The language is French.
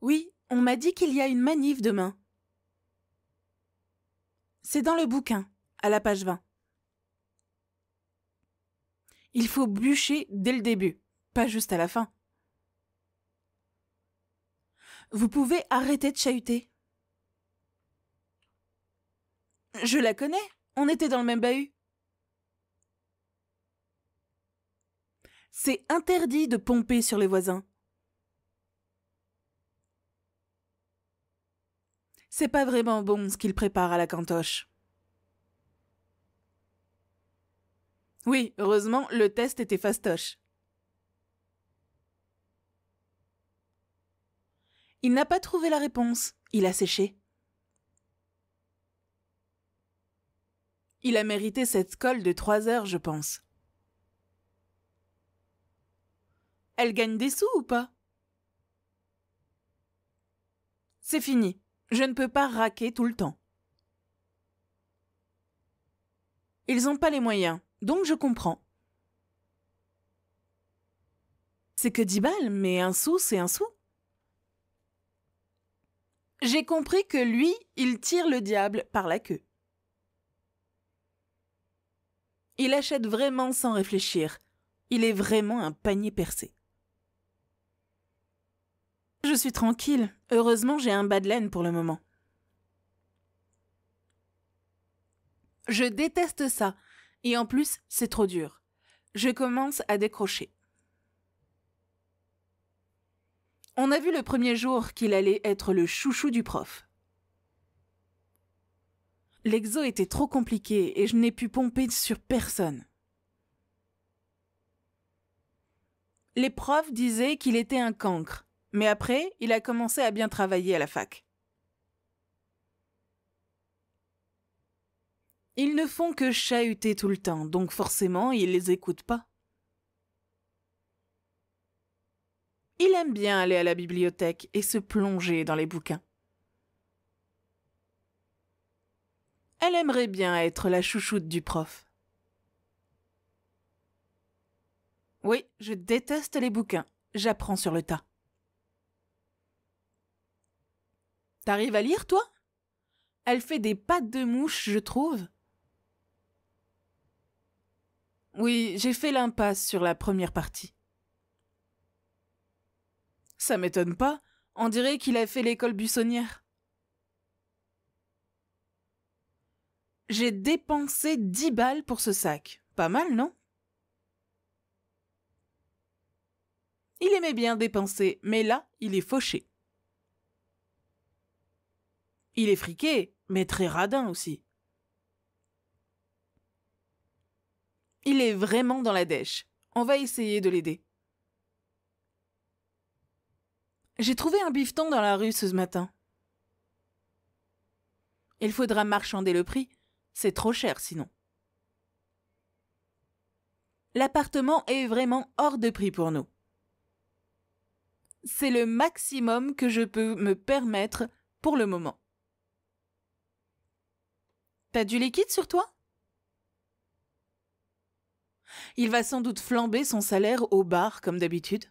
Oui, on m'a dit qu'il y a une manif demain. C'est dans le bouquin, à la page 20. Il faut bûcher dès le début, pas juste à la fin. Vous pouvez arrêter de chahuter. Je la connais, on était dans le même bahut. C'est interdit de pomper sur les voisins. C'est pas vraiment bon ce qu'il prépare à la cantoche. Oui, heureusement, le test était fastoche. Il n'a pas trouvé la réponse. Il a séché. Il a mérité cette colle de trois heures, je pense. Elle gagne des sous ou pas C'est fini. Je ne peux pas raquer tout le temps. Ils n'ont pas les moyens, donc je comprends. C'est que 10 balles, mais un sou, c'est un sou. J'ai compris que lui, il tire le diable par la queue. Il achète vraiment sans réfléchir. Il est vraiment un panier percé. Je suis tranquille. Heureusement, j'ai un bas de laine pour le moment. Je déteste ça. Et en plus, c'est trop dur. Je commence à décrocher. On a vu le premier jour qu'il allait être le chouchou du prof. L'exo était trop compliqué et je n'ai pu pomper sur personne. Les profs disaient qu'il était un cancre, mais après, il a commencé à bien travailler à la fac. Ils ne font que chahuter tout le temps, donc forcément, il les écoute pas. Il aime bien aller à la bibliothèque et se plonger dans les bouquins. Elle aimerait bien être la chouchoute du prof. Oui, je déteste les bouquins. J'apprends sur le tas. T'arrives à lire, toi Elle fait des pattes de mouche, je trouve. Oui, j'ai fait l'impasse sur la première partie. Ça m'étonne pas, on dirait qu'il a fait l'école buissonnière. J'ai dépensé dix balles pour ce sac. Pas mal, non Il aimait bien dépenser, mais là, il est fauché. Il est friqué, mais très radin aussi. Il est vraiment dans la dèche. On va essayer de l'aider. J'ai trouvé un bifton dans la rue ce matin. Il faudra marchander le prix. C'est trop cher sinon. L'appartement est vraiment hors de prix pour nous. C'est le maximum que je peux me permettre pour le moment. T'as du liquide sur toi Il va sans doute flamber son salaire au bar comme d'habitude.